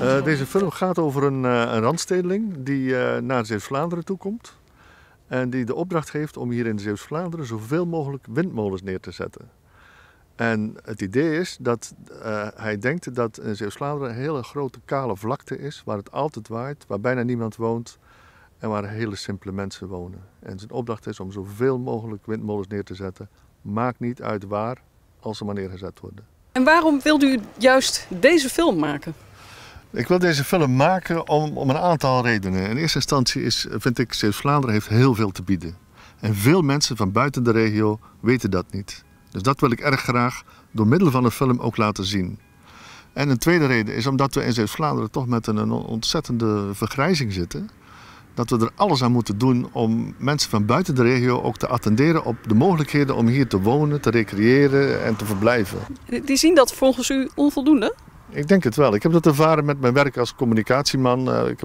Eh, deze film gaat over een, eh, een randstedeling die eh, naar Zeeuws-Vlaanderen toekomt. En die de opdracht heeft om hier in Zeeuws-Vlaanderen zoveel mogelijk windmolens neer te zetten. En het idee is dat hij denkt dat Zeeuws-Vlaanderen een hele grote kale vlakte is, waar het altijd waait, waar bijna niemand woont en waar hele simpele mensen wonen. En zijn opdracht is om zoveel mogelijk windmolens neer te zetten. Maakt niet uit waar, als ze maar neergezet worden. En waarom wilde u juist deze film maken? Ik wil deze film maken om, om een aantal redenen. In eerste instantie is, vind ik, Zeeuws-Vlaanderen heeft heel veel te bieden. En veel mensen van buiten de regio weten dat niet. Dus dat wil ik erg graag door middel van een film ook laten zien. En een tweede reden is omdat we in Zeeuws-Vlaanderen toch met een ontzettende vergrijzing zitten. Dat we er alles aan moeten doen om mensen van buiten de regio ook te attenderen op de mogelijkheden om hier te wonen, te recreëren en te verblijven. Die zien dat volgens u onvoldoende? Ik denk het wel. Ik heb dat ervaren met mijn werk als communicatieman. Eh, ik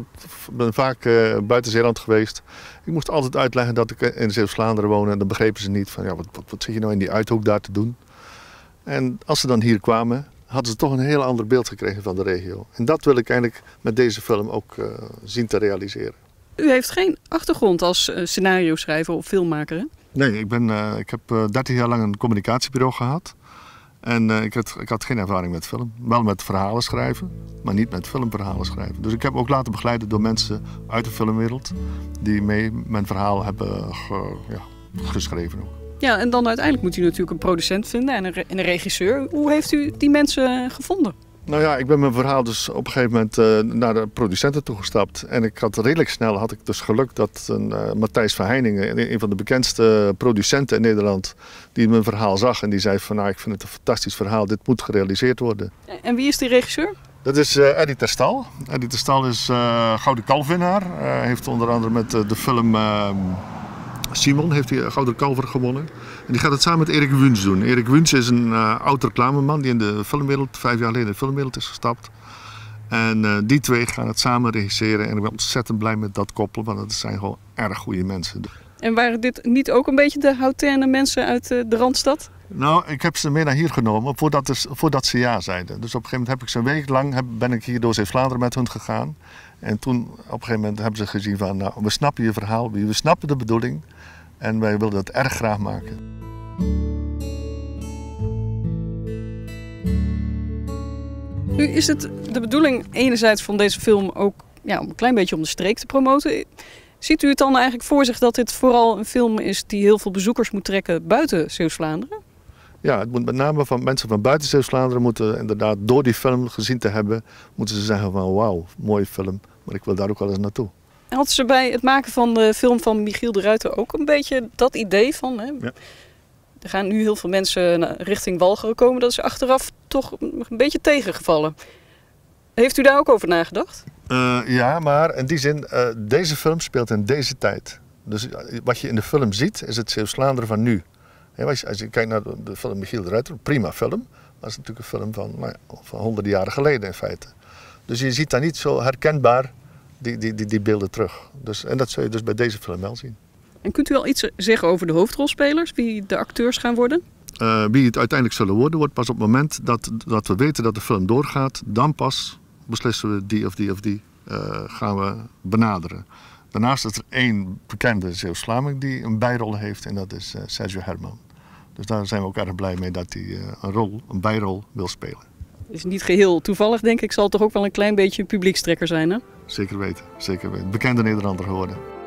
ben vaak eh, buiten Zeeland geweest. Ik moest altijd uitleggen dat ik in Zeeuws-Vlaanderen woonde En dan begrepen ze niet van, ja, wat, wat, zit je nou in die uithoek daar te doen? En als ze dan hier kwamen, hadden ze toch een heel ander beeld gekregen van de regio. En dat wil ik eigenlijk met deze film ook eh, zien te realiseren. U heeft geen achtergrond als scenario schrijver of filmmaker, hè? Nee, ik, ben, ik heb 13 jaar lang een communicatiebureau gehad. En eh, ik, had, ik, had, geen ervaring met film. Wel met verhalen schrijven, maar niet met filmverhalen schrijven. Dus ik heb ook laten begeleiden door mensen uit de filmwereld die mee mijn verhaal hebben ja, geschreven. Ook. Ja, en dan uiteindelijk moet u natuurlijk een producent vinden en een, en een regisseur. Hoe heeft u die mensen gevonden? Nou ja, ik ben mijn verhaal dus op een gegeven moment eh, naar de producenten toegestapt. En ik had redelijk snel had ik dus geluk dat uh, Matthijs van een van de bekendste producenten in Nederland, die mijn verhaal zag. En die zei van nou, ik vind het een fantastisch verhaal, dit moet gerealiseerd worden. En wie is die regisseur? Dat is uh, Eddie Terstal. Eddie Terstal is Gouden Kalfwinnaar. heeft onder andere met de film... Ehm, Simon heeft die Gouden Kalver gewonnen. En die gaat het samen met Erik Wuns doen. Erik Wuns is een uh, oud reclameman die in de filmwereld, vijf jaar geleden in de filmwereld is gestapt. En eh, die twee gaan het samen regisseren. En ik ben ontzettend blij met dat koppel, want dat zijn gewoon erg goede mensen. En waren dit niet ook een beetje de houterne mensen uit eh, de Randstad? Nou, ik heb ze mee naar hier genomen voordat, dus, voordat ze ja zeiden. Dus op een gegeven moment heb ik ze een week lang ben ik hier door Zeeuws-Vlaanderen met hun gegaan. En toen op een gegeven moment hebben ze gezien van, nou, we snappen je verhaal, we snappen de bedoeling. En wij willen dat erg graag maken. Nu is het de bedoeling enerzijds van deze film ook ja, een klein beetje om de streek te promoten. Ziet u het dan eigenlijk voor zich dat dit vooral een film is die heel veel bezoekers moet trekken buiten Zeeuws-Vlaanderen? Ja, het moet met name van mensen van buiten Zeeuws-Vlaanderen moeten inderdaad door die film gezien te hebben, moeten ze zeggen van wauw, mooie film, maar ik wil daar ook wel eens naartoe. Hadden ze bij het maken van de film van Michiel de Ruiter ook een beetje dat idee van? Hè? Ja. Er gaan nu heel veel mensen richting Walcheren komen. Dat is achteraf toch een beetje tegengevallen. Heeft u daar ook over nagedacht? Eh, ja, maar in die zin, eh, deze film speelt in deze tijd. Dus wat je in de film ziet, is het Zeeuws-Vlaanderen van nu. als, je, als, je, kijkt naar de, de film Michiel de Ruiter, prima film. Maar is natuurlijk een film van, nou van honderden jaren geleden in feite. Dus je ziet daar niet zo herkenbaar die, die, die, die beelden terug. Dus, en dat zul je dus bij deze film wel zien. En kunt u al iets zeggen over de hoofdrolspelers, wie de acteurs gaan worden? Eh, wie het uiteindelijk zullen worden, wordt pas op het moment dat, dat we weten dat de film doorgaat. Dan pas beslissen we die of die of die eh, gaan we benaderen. Daarnaast is er één bekende zeeuws die een bijrol heeft en dat is eh, Sergio Herman. Dus daar zijn we ook erg blij mee dat hij eh, een rol, een bijrol wil spelen. Is niet geheel toevallig, denk ik, zal toch ook wel een klein beetje publiekstrekker zijn, hè? Zeker weten, zeker weten. Bekende Nederlander geworden.